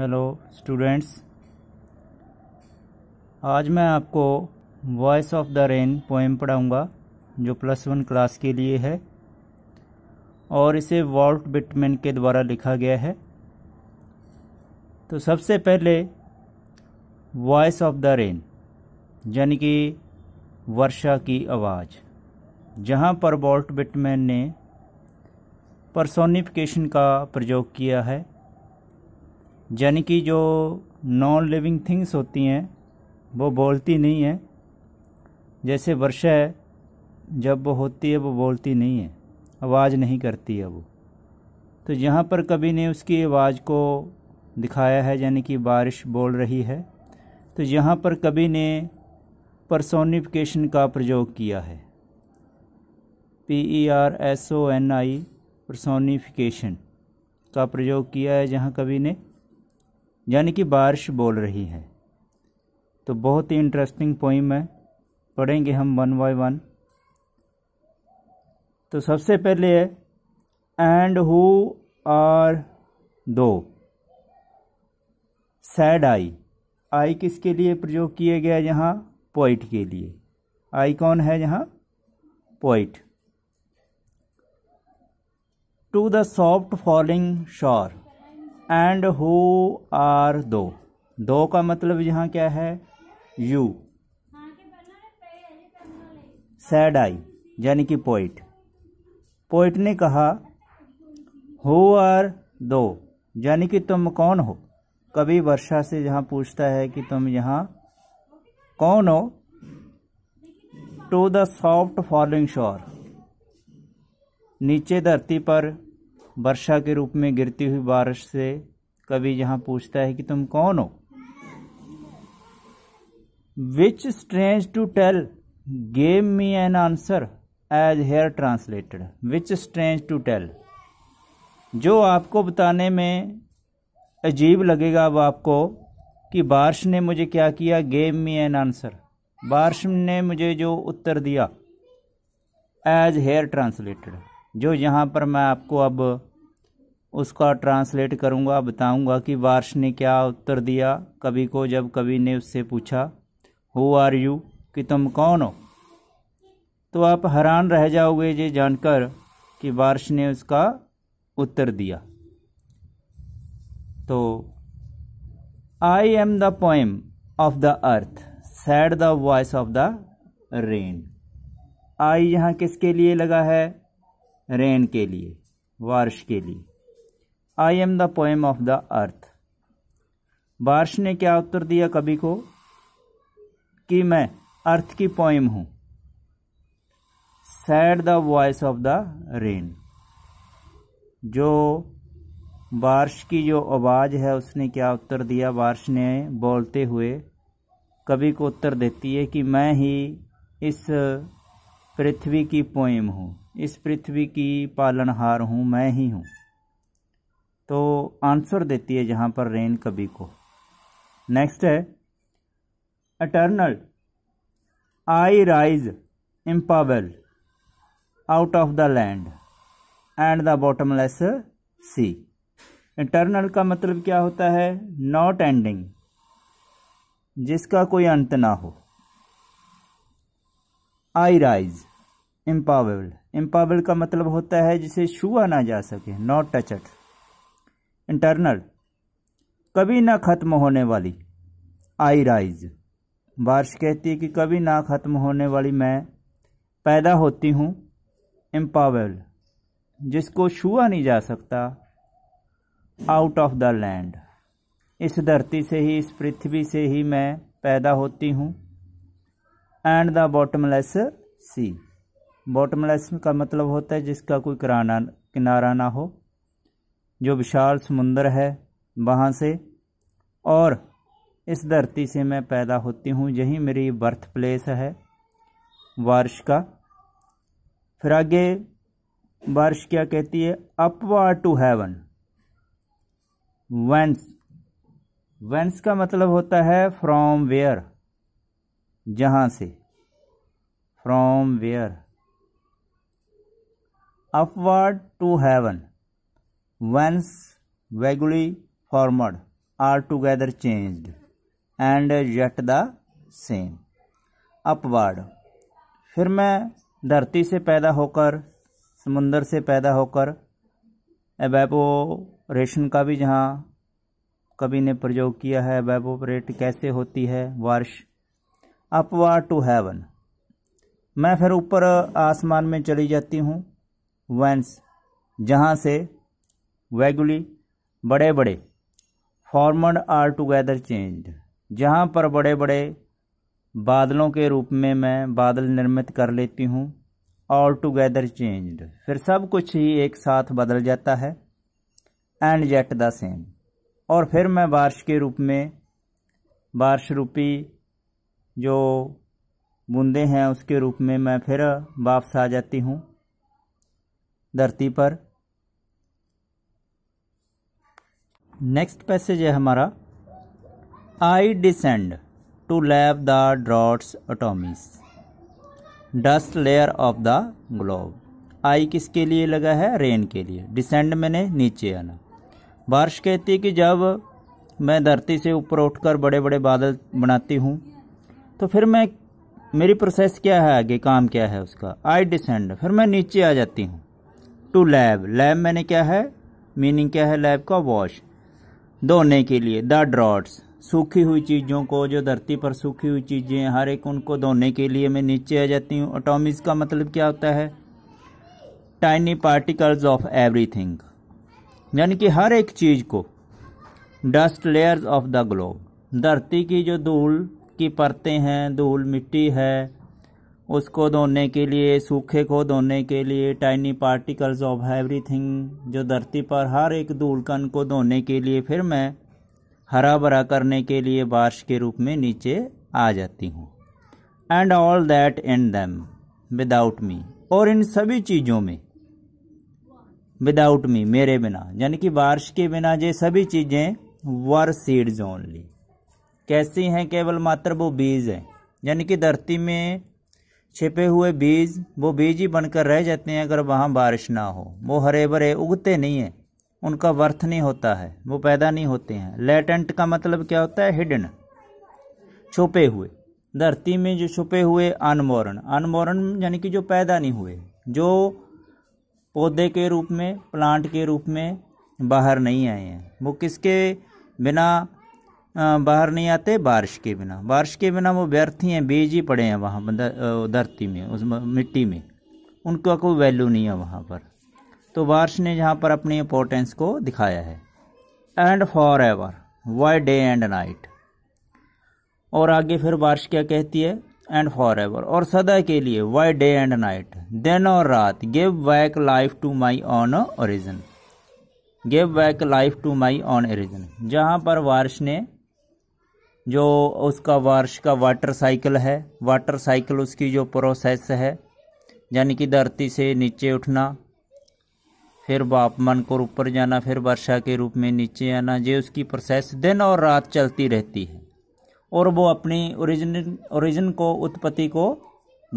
hello students आज मैं आपको voice of the rain poem पढ़ाऊँगा जो प्लस वन क्लास के लिए है और इसे वॉल्ट बिटमैन के द्वारा लिखा गया है तो सबसे पहले वॉइस ऑफ द रेन यानी कि वर्षा की आवाज़ जहाँ पर वॉल्ट बिटमैन ने परसोनिफिकेशन का प्रयोग किया है यानी कि जो नॉन लिविंग थिंग्स होती हैं वो बोलती नहीं है जैसे वर्षा है जब वो होती है वो बोलती नहीं है आवाज़ नहीं करती है वो तो यहाँ पर कभी ने उसकी आवाज़ को दिखाया है यानी कि बारिश बोल रही है तो यहाँ पर कभी ने परसोनिफिकेशन का प्रयोग किया है P E R S O N I personification का प्रयोग किया है जहाँ कभी ने यानी कि बारिश बोल रही है तो बहुत ही इंटरेस्टिंग पोइम है पढ़ेंगे हम वन बाय वन तो सबसे पहले है and who art thou said I I किसके लिए प्रयोग किए गया यहाँ पोइट के लिए आई कौन है यहाँ poet to the soft falling shower and who art thou thou का मतलब यहाँ क्या है यू सैड आई यानी कि पोइट पोइट ने कहा हु आर दो यानी कि तुम कौन हो कभी वर्षा से जहाँ पूछता है कि तुम यहाँ कौन हो टू द सॉफ्ट फॉलोइंग शोर नीचे धरती पर वर्षा के रूप में गिरती हुई बारिश से कभी यहाँ पूछता है कि तुम कौन हो which strange to tell gave me an answer as here translated which strange to tell जो आपको बताने में अजीब लगेगा अब आपको कि बारिश ने मुझे क्या किया गेम मी एन आंसर बारिश ने मुझे जो उत्तर दिया एज हेयर ट्रांसलेटेड जो यहाँ पर मैं आपको अब उसका ट्रांसलेट करूँगा बताऊँगा कि वार्ष ने क्या उत्तर दिया कवि को जब कवि ने उससे पूछा हु आर यू कि तुम कौन हो तो आप हैरान रह जाओगे ये जानकर कि वार्ष ने उसका उत्तर दिया तो I am the poem of the earth said the voice of the rain I यहाँ किसके लिए लगा है रेन के लिए वार्ष के लिए I am the poem of the earth बार्श ने क्या उत्तर दिया कभी को कि मैं अर्थ की पोएम हूँ said the voice of the rain जो बारिश की जो आवाज़ है उसने क्या उत्तर दिया बारिश ने बोलते हुए कभी को उत्तर देती है कि मैं ही इस पृथ्वी की पोएम हूँ इस पृथ्वी की पालनहार हूँ मैं ही हूँ तो आंसर देती है जहाँ पर रेन कभी को नेक्स्ट है eternal I rise impalpable out of the land and the bottomless sea internal का मतलब क्या होता है नॉट एंडिंग जिसका कोई अंत ना हो आई राइज इम्पावेबल इम्पावेबल का मतलब होता है जिसे छुआ ना जा सके नॉट टचड इंटरनल कभी ना ख़त्म होने वाली आई राइज बारिश कहती है कि कभी ना ख़त्म होने वाली मैं पैदा होती हूँ एम्पावेल जिसको छुआ नहीं जा सकता आउट ऑफ द लैंड इस धरती से ही इस पृथ्वी से ही मैं पैदा होती हूँ and the bottomless sea bottomless का मतलब होता है जिसका कोई किराना किनारा ना हो जो विशाल समुंदर है वहाँ से और इस धरती से मैं पैदा होती हूँ यही मेरी बर्थ प्लेस है बारिश का फिर आगे बारिश क्या कहती है अपवा टू हैवन वेंस वेंस का मतलब होता है फ्रॉम वेयर जहाँ से from where upward to heaven once formed are together changed and yet the same upward फिर मैं धरती से पैदा होकर समुंदर से पैदा होकर एवेपोरेशन का भी जहाँ कवि ने प्रयोग किया है वेबोपरेट कैसे होती है वर्ष अपवर्ड टू हेवन मैं फिर ऊपर आसमान में चली जाती हूँ वंस जहाँ से वेगुली बड़े बड़े फॉर्मड आर टुगेदर चेंज्ड जहाँ पर बड़े बड़े बादलों के रूप में मैं बादल निर्मित कर लेती हूँ ऑल टुगेदर चेंज्ड फिर सब कुछ ही एक साथ बदल जाता है एंड जेट द सेम और फिर मैं बारिश के रूप में बारिश रूपी जो बूंदे हैं उसके रूप में मैं फिर वापस आ जाती हूँ धरती पर नेक्स्ट पैसेज है हमारा I descend to lave the droughts atomies dust layer of the globe I किसके लिए लगा है रेन के लिए डिसेंड मैंने नीचे आना बारिश कहती है कि जब मैं धरती से ऊपर उठकर बड़े बड़े बादल बनाती हूँ तो फिर मैं मेरी प्रोसेस क्या है आगे काम क्या है उसका आई डिसेंड फिर मैं नीचे आ जाती हूँ टू लैब लैब मैंने क्या है मीनिंग क्या है लैब का वॉश धोने के लिए द ड्रॉट्स सूखी हुई चीज़ों को जो धरती पर सूखी हुई चीज़ें हर एक उनको धोने के लिए मैं नीचे आ जाती हूँ अटोमिस का मतलब क्या होता है टाइनी पार्टिकल्स ऑफ एवरीथिंग यानी कि हर एक चीज़ को dust layers of the globe धरती की जो धूल की परतें हैं धूल मिट्टी है उसको धोने के लिए सूखे को धोने के लिए टाइनी पार्टिकल्स ऑफ एवरीथिंग जो धरती पर हर एक धूलकन को धोने के लिए फिर मैं हरा भरा करने के लिए बारिश के रूप में नीचे आ जाती हूँ and all that in them without me और इन सभी चीज़ों में विदाउट मी मेरे बिना यानी कि बारिश के बिना ये सभी चीज़ें वर सीड्स ओनली कैसी हैं केवल मात्र वो बीज हैं यानी कि धरती में छिपे हुए बीज वो बीज ही बनकर रह जाते हैं अगर वहाँ बारिश ना हो वो हरे भरे उगते नहीं हैं उनका वर्थ नहीं होता है वो पैदा नहीं होते हैं लेटेंट का मतलब क्या होता है हिडन छुपे हुए धरती में जो छुपे हुए अनमोरण अनमोरण यानी कि जो पैदा नहीं हुए जो पौधे के रूप में प्लांट के रूप में बाहर नहीं आए हैं वो किसके बिना बाहर नहीं आते बारिश के बिना बारिश के बिना वो व्यर्थ ही हैं बीज ही पड़े हैं वहाँ धरती में उस मिट्टी में उनका कोई वैल्यू नहीं है वहाँ पर तो बारिश ने जहाँ पर अपनी इंपॉर्टेंस को दिखाया है and forever by day and night और आगे फिर बारिश क्या कहती है एंड फॉर एवर और सदा के लिए वाई डे एंड नाइट दिन और रात give back life to my own origin give back life to my own origin जहाँ पर बारिश ने जो उसका वर्ष का वाटर साइकिल है वाटर साइकिल उसकी जो प्रोसेस है यानी कि धरती से नीचे उठना फिर वापमन को ऊपर जाना फिर वर्षा के रूप में नीचे आना ये उसकी प्रोसेस दिन और रात चलती रहती है और वो अपनी ओरिजिन ओरिजिन को उत्पत्ति को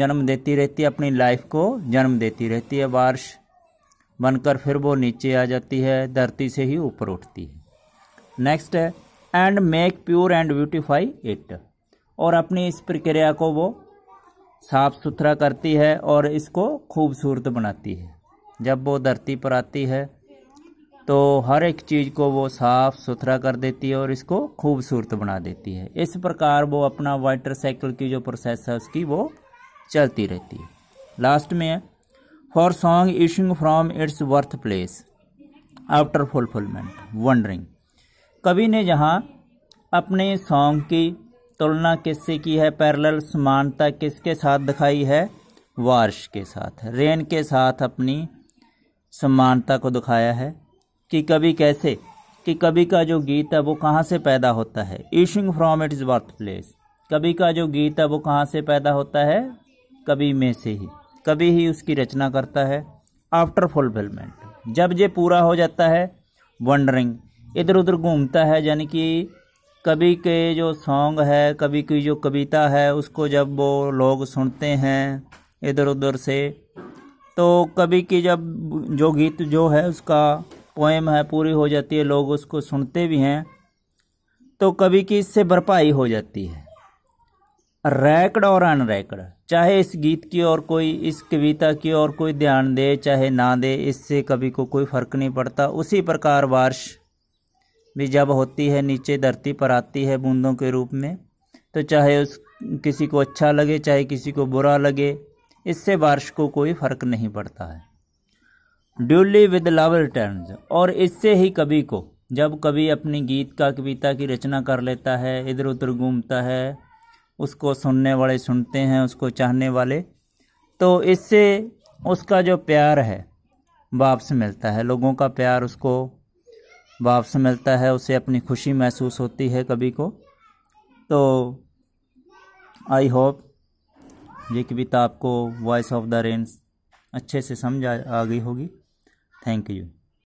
जन्म देती रहती है अपनी लाइफ को जन्म देती रहती है बारिश बनकर फिर वो नीचे आ जाती है धरती से ही ऊपर उठती है नेक्स्ट है and make pure and beautify it और अपनी इस प्रक्रिया को वो साफ सुथरा करती है और इसको खूबसूरत बनाती है जब वो धरती पर आती है तो हर एक चीज़ को वो साफ़ सुथरा कर देती है और इसको खूबसूरत बना देती है इस प्रकार वो अपना वाटर साइकिल की जो प्रोसेस है उसकी वो चलती रहती है लास्ट में है for song issuing from its birth place after fulfilment wandering कवि ने यहाँ अपने सॉन्ग की तुलना किससे की है पैरेलल समानता किसके साथ दिखाई है वार्ष के साथ रेन के साथ अपनी समानता को दिखाया है कि कभी कैसे कि कभी का जो गीत है वो कहाँ से पैदा होता है issuing from its birth place कभी का जो गीत है वो कहाँ से पैदा होता है कभी में से ही कभी ही उसकी रचना करता है आफ्टर फुलफिलमेंट जब ये पूरा हो जाता है वंडरिंग इधर उधर घूमता है यानी कि कभी के जो सॉन्ग है कभी की जो कविता है उसको जब वो लोग सुनते हैं इधर उधर से तो कभी की जब जो गीत जो है उसका पोएम है पूरी हो जाती है लोग उसको सुनते भी हैं तो कभी की इससे भरपाई हो जाती है रैकड़ और अनरैकड़ चाहे इस गीत की और कोई इस कविता की और कोई ध्यान दे चाहे ना दे इससे कभी को कोई फर्क नहीं पड़ता उसी प्रकार वार्ष भी जब होती है नीचे धरती पर आती है बूंदों के रूप में तो चाहे उस किसी को अच्छा लगे चाहे किसी को बुरा लगे इससे बारिश को कोई फ़र्क नहीं पड़ता है ड्यूली विद लव रिटर्न और इससे ही कवि को जब कभी अपनी गीत का कविता की रचना कर लेता है इधर उधर घूमता है उसको सुनने वाले सुनते हैं उसको चाहने वाले तो इससे उसका जो प्यार है वापस मिलता है लोगों का प्यार उसको वापस मिलता है उसे अपनी खुशी महसूस होती है कभी को तो आई होप ये कविता आपको वॉइस ऑफ द रेंस अच्छे से समझ आ गई होगी थैंक यू